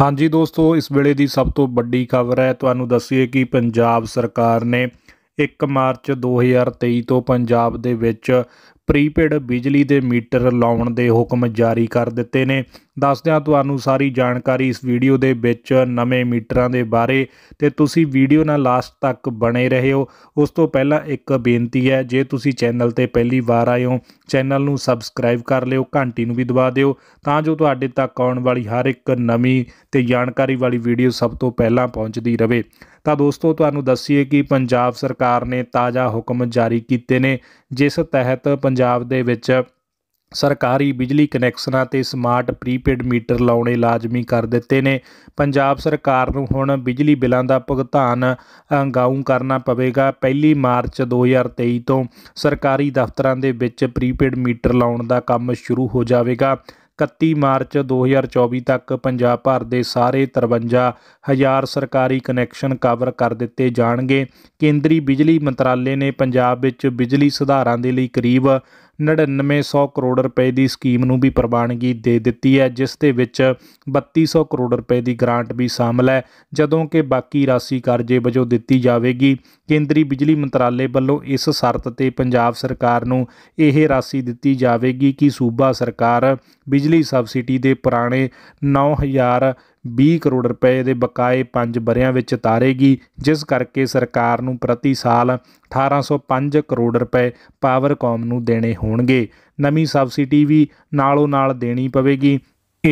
ਹਾਂਜੀ ਦੋਸਤੋ ਇਸ ਵੇਲੇ ਦੀ ਸਭ ਤੋਂ ਵੱਡੀ ਖਬਰ ਹੈ ਤੁਹਾਨੂੰ ਦੱਸੀਏ ਕਿ ਪੰਜਾਬ ਸਰਕਾਰ ਨੇ 1 ਮਾਰਚ 2023 ਤੋਂ ਪੰਜਾਬ ਦੇ ਵਿੱਚ ਪ੍ਰੀਪੇਡ ਬਿਜਲੀ ਦੇ ਮੀਟਰ ਲਾਉਣ ਦੇ ਹੁਕਮ ਜਾਰੀ ਕਰ ਦਿੱਤੇ ਨੇ ਦੱਸਦਿਆਂ ਤੁਹਾਨੂੰ ਸਾਰੀ ਜਾਣਕਾਰੀ ਇਸ ਵੀਡੀਓ ਦੇ ਵਿੱਚ ਨਵੇਂ ਮੀਟਰਾਂ ਦੇ ਬਾਰੇ ਤੇ ਤੁਸੀਂ ਵੀਡੀਓ ਨਾਲ ਲਾਸਟ ਤੱਕ ਬਣੇ ਰਹਿਓ ਉਸ ਤੋਂ ਪਹਿਲਾਂ ਇੱਕ ਬੇਨਤੀ ਹੈ ਜੇ ਤੁਸੀਂ ਚੈਨਲ ਤੇ ਪਹਿਲੀ ਵਾਰ ਆਏ ਹੋ ਚੈਨਲ ਨੂੰ ਸਬਸਕ੍ਰਾਈਬ ਕਰ ਲਿਓ ਘੰਟੀ ਨੂੰ ਵੀ ਦਬਾ ਦਿਓ ਤਾਂ ਜੋ ਤੁਹਾਡੇ ਤੱਕ ਆਉਣ ਵਾਲੀ ਹਰ ਇੱਕ ਨਵੀਂ ਤੇ ਜਾਣਕਾਰੀ ਵਾਲੀ ਵੀਡੀਓ ਸਭ ਤੋਂ ਪਹਿਲਾਂ ਪਹੁੰਚਦੀ ਰਹੇ ਤਾਂ ਦੋਸਤੋ ਤੁਹਾਨੂੰ ਦੱਸੀਏ ਕਿ ਪੰਜਾਬ ਸਰਕਾਰ ਨੇ ਤਾਜ਼ਾ ਹੁਕਮ ਜਾਰੀ ਕੀਤੇ ਨੇ ਜਿਸ ਤਹਿਤ ਪੰਜਾਬ ਦੇ ਵਿੱਚ ਸਰਕਾਰੀ ਬਿਜਲੀ ਕਨੈਕਸ਼ਨਾਂ ਤੇ ਸਮਾਰਟ ਪ੍ਰੀਪੇਡ ਮੀਟਰ ਲਾਉਣੇ ਲਾਜ਼ਮੀ ਕਰ ਦਿੱਤੇ ਨੇ ਪੰਜਾਬ ਸਰਕਾਰ ਨੂੰ ਹੁਣ ਬਿਜਲੀ ਬਿੱਲਾਂ ਦਾ ਭੁਗਤਾਨ ਅਗਾਊਂ ਕਰਨਾ ਪਵੇਗਾ 1 ਮਾਰਚ 2023 ਤੋਂ ਸਰਕਾਰੀ ਦਫ਼ਤਰਾਂ ਦੇ ਵਿੱਚ ਪ੍ਰੀਪੇਡ ਮੀਟਰ ਲਾਉਣ ਦਾ ਕੰਮ ਸ਼ੁਰੂ ਹੋ ਜਾਵੇਗਾ 31 ਮਾਰਚ 2024 ਤੱਕ ਪੰਜਾਬ ਭਰ ਦੇ ਸਾਰੇ 53000 ਸਰਕਾਰੀ ਕਨੈਕਸ਼ਨ ਕਵਰ ਕਰ ਦਿੱਤੇ ਜਾਣਗੇ ਕੇਂਦਰੀ ਬਿਜਲੀ ਮੰਤਰਾਲੇ ਨੇ ਪੰਜਾਬ ਵਿੱਚ ਬਿਜਲੀ ਸੁਧਾਰਾਂ ਦੇ ਲਈ ਕਰੀਬ 9900 ਕਰੋੜ ਰੁਪਏ ਦੀ ਸਕੀਮ ਨੂੰ ਵੀ ਪ੍ਰਵਾਨਗੀ ਦੇ ਦਿੱਤੀ ਹੈ ਜਿਸ ਦੇ ਵਿੱਚ 3200 ਕਰੋੜ ਰੁਪਏ ਦੀ ਗ੍ਰਾਂਟ ਵੀ ਸ਼ਾਮਲ ਹੈ ਜਦੋਂ ਕਿ ਬਾਕੀ ਰਾਸ਼ੀ ਕਰਜ਼ੇ ਵਜੋਂ ਦਿੱਤੀ ਜਾਵੇਗੀ ਕੇਂਦਰੀ ਬਿਜਲੀ ਮੰਤਰਾਲੇ ਵੱਲੋਂ ਇਸ ਸ਼ਰਤ ਤੇ ਪੰਜਾਬ ਸਰਕਾਰ ਨੂੰ ਇਹ ਰਾਸ਼ੀ ਦਿੱਤੀ ਜਾਵੇਗੀ ਕਿ ਸੂਬਾ ਸਰਕਾਰ ਬਿਜਲੀ ਸਬਸਿਡੀ ਦੇ ਪੁਰਾਣੇ 9000 20 ਕਰੋੜ ਰੁਪਏ ਦੇ ਬਕਾਏ 5 ਬਰਿਆਂ ਵਿੱਚ ਤਾਰੇਗੀ ਜਿਸ ਕਰਕੇ ਸਰਕਾਰ ਨੂੰ ਪ੍ਰਤੀ ਸਾਲ 1805 ਕਰੋੜ ਰੁਪਏ ਪਾਵਰਕਾਮ ਨੂੰ ਦੇਣੇ ਹੋਣਗੇ ਨਵੀਂ ਸਬਸਿਡੀ ਵੀ ਨਾਲੋਂ ਨਾਲ ਦੇਣੀ ਪਵੇਗੀ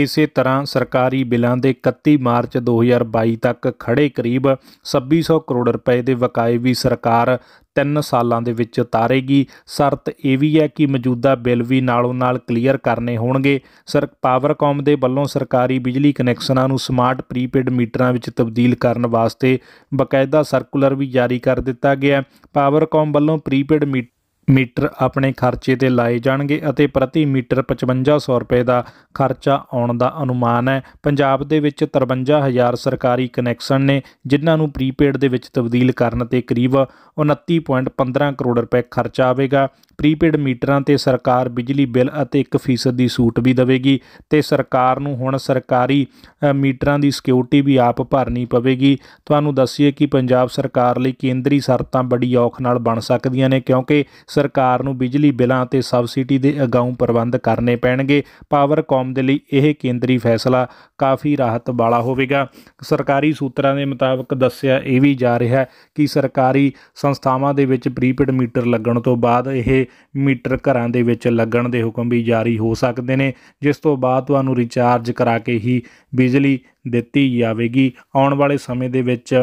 ਇਸੇ ਤਰ੍ਹਾਂ ਸਰਕਾਰੀ ਬਿੱਲਾਂ ਦੇ 31 ਮਾਰਚ 2022 ਤੱਕ ਖੜੇ ਕਰੀਬ 2600 ਕਰੋੜ ਰੁਪਏ ਦੇ ਵਕਾਏ ਵੀ ਸਰਕਾਰ 3 ਸਾਲਾਂ ਦੇ ਵਿੱਚ ਉਤਾਰੇਗੀ ਸ਼ਰਤ ਇਹ ਵੀ ਹੈ ਕਿ ਮੌਜੂਦਾ ਬਿੱਲ ਵੀ ਨਾਲੋਂ ਨਾਲ ਕਲੀਅਰ ਕਰਨੇ ਹੋਣਗੇ ਸਰ ਪਾਵਰਕਾਮ ਦੇ ਵੱਲੋਂ ਸਰਕਾਰੀ ਬਿਜਲੀ ਕਨੈਕਸ਼ਨਾਂ ਨੂੰ ਸਮਾਰਟ ਪ੍ਰੀਪੇਡ ਮੀਟਰਾਂ ਵਿੱਚ ਤਬਦੀਲ ਕਰਨ ਵਾਸਤੇ ਬਕਾਇਦਾ ਸਰਕੂਲਰ ਵੀ ਜਾਰੀ ਕਰ ਦਿੱਤਾ ਗਿਆ ਪਾਵਰਕਾਮ ਵੱਲੋਂ ਪ੍ਰੀਪੇਡ ਮੀਟਰ ਮੀਟਰ ਆਪਣੇ ਖਰਚੇ ਤੇ ਲਾਏ ਜਾਣਗੇ ਅਤੇ ਪ੍ਰਤੀ ਮੀਟਰ 5500 ਰੁਪਏ ਦਾ ਖਰਚਾ ਆਉਣ ਦਾ ਅਨੁਮਾਨ ਹੈ ਪੰਜਾਬ ਦੇ ਵਿੱਚ 53000 ਸਰਕਾਰੀ ਕਨੈਕਸ਼ਨ ਨੇ ਜਿਨ੍ਹਾਂ ਨੂੰ ਪ੍ਰੀਪੇਡ ਦੇ ਵਿੱਚ ਤਬਦੀਲ ਕਰਨ ਤੇ ਕਰੀਬ 29.15 ਕਰੋੜ ਰੁਪਏ ਖਰਚਾ ਆਵੇਗਾ ਪ੍ਰੀਪੇਡ ਮੀਟਰਾਂ ਤੇ ਸਰਕਾਰ ਬਿਜਲੀ ਬਿੱਲ ਅਤੇ 1% ਦੀ ਛੂਟ ਵੀ ਦੇਵੇਗੀ ਤੇ ਸਰਕਾਰ ਨੂੰ ਹੁਣ ਸਰਕਾਰੀ ਮੀਟਰਾਂ ਦੀ ਸਿਕਿਉਰਿਟੀ ਵੀ ਆਪ ਭਰਨੀ ਪਵੇਗੀ ਤੁਹਾਨੂੰ ਦੱਸੀਏ ਕਿ ਪੰਜਾਬ ਸਰਕਾਰ ਲਈ ਕੇਂਦਰੀ ਸ਼ਰਤਾਂ ਬੜੀ ਔਖ ਨਾਲ ਬਣ ਸਕਦੀਆਂ ਨੇ ਕਿਉਂਕਿ ਸਰਕਾਰ ਨੂੰ ਬਿਜਲੀ ਬਿੱਲਾਂ ਤੇ ਸਬਸਿਡੀ ਦੇ ਅਗਾਊਂ ਪ੍ਰਬੰਧ ਕਰਨੇ ਪੈਣਗੇ ਪਾਵਰਕਾਮ ਦੇ ਲਈ ਇਹ ਕੇਂਦਰੀ ਫੈਸਲਾ ਕਾਫੀ ਰਾਹਤ ਵਾਲਾ ਹੋਵੇਗਾ ਸਰਕਾਰੀ ਸੂਤਰਾਂ ਦੇ ਮੁਤਾਬਕ ਦੱਸਿਆ ਇਹ ਵੀ ਜਾ ਰਿਹਾ ਹੈ ਕਿ ਸਰਕਾਰੀ ਸੰਸਥਾਵਾਂ ਦੇ ਵਿੱਚ ਪ੍ਰੀਪੇਡ ਮੀਟਰ ਲੱਗਣ ਤੋਂ ਬਾਅਦ ਇਹ ਮੀਟਰ ਘਰਾਂ ਦੇ ਵਿੱਚ ਲੱਗਣ ਦੇ ਹੁਕਮ ਵੀ ਜਾਰੀ ਹੋ ਸਕਦੇ ਨੇ ਜਿਸ ਤੋਂ ਬਾਅਦ ਤੁਹਾਨੂੰ ਰੀਚਾਰਜ ਕਰਾ ਕੇ ਹੀ ਬਿਜਲੀ ਦਿੱਤੀ ਜਾਵੇਗੀ ਆਉਣ ਵਾਲੇ ਸਮੇਂ ਦੇ ਵਿੱਚ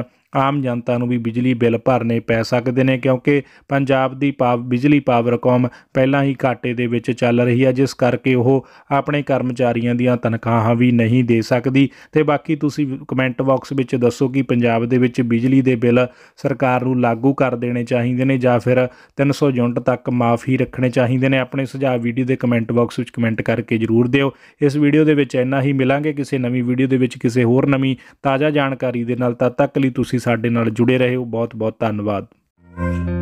ਆਮ ਜਨਤਾ ਨੂੰ ਵੀ ਬਿਜਲੀ ਬਿੱਲ ਭਰਨੇ ਪੈ ਸਕਦੇ ਨੇ ਕਿਉਂਕਿ ਪੰਜਾਬ ਦੀ ਪਾਵ ਬਿਜਲੀ ਪਾਵਰ ਕਮ ਪਹਿਲਾਂ ਹੀ ਘਾਟੇ ਦੇ ਵਿੱਚ ਚੱਲ ਰਹੀ ਹੈ ਜਿਸ ਕਰਕੇ ਉਹ ਆਪਣੇ ਕਰਮਚਾਰੀਆਂ ਦੀਆਂ ਤਨਖਾਹਾਂ ਵੀ ਨਹੀਂ ਦੇ ਸਕਦੀ ਤੇ ਬਾਕੀ ਤੁਸੀਂ ਕਮੈਂਟ ਬਾਕਸ ਵਿੱਚ ਦੱਸੋ ਕਿ ਪੰਜਾਬ ਦੇ ਵਿੱਚ ਬਿਜਲੀ ਦੇ ਬਿੱਲ ਸਰਕਾਰ ਨੂੰ ਲਾਗੂ ਕਰ ਦੇਣੇ ਚਾਹੀਦੇ ਨੇ ਜਾਂ ਫਿਰ 300 ਯੂਨਿਟ ਤੱਕ ਮਾਫੀ ਰੱਖਣੇ ਚਾਹੀਦੇ ਨੇ ਆਪਣੇ ਸੁਝਾਅ ਵੀਡੀਓ ਦੇ ਕਮੈਂਟ ਬਾਕਸ ਵਿੱਚ ਕਮੈਂਟ ਕਰਕੇ ਜ਼ਰੂਰ ਦਿਓ ਇਸ ਵੀਡੀਓ ਦੇ ਵਿੱਚ ਇੰਨਾ ਹੀ ਮਿਲਾਂਗੇ ਕਿਸੇ ਨਵੀਂ ਵੀਡੀਓ ਦੇ ਵਿੱਚ ਕਿਸੇ ਹੋਰ ਨਵੀਂ ਤਾਜ਼ਾ ਜਾਣਕਾਰੀ ਦੇ ਨਾਲ ਤਦ ਤੱਕ ਲਈ ਤੁਸੀਂ ਸਾਡੇ ਨਾਲ ਜੁੜੇ ਰਹੇ ਹੋ ਬਹੁਤ ਬਹੁਤ ਧੰਨਵਾਦ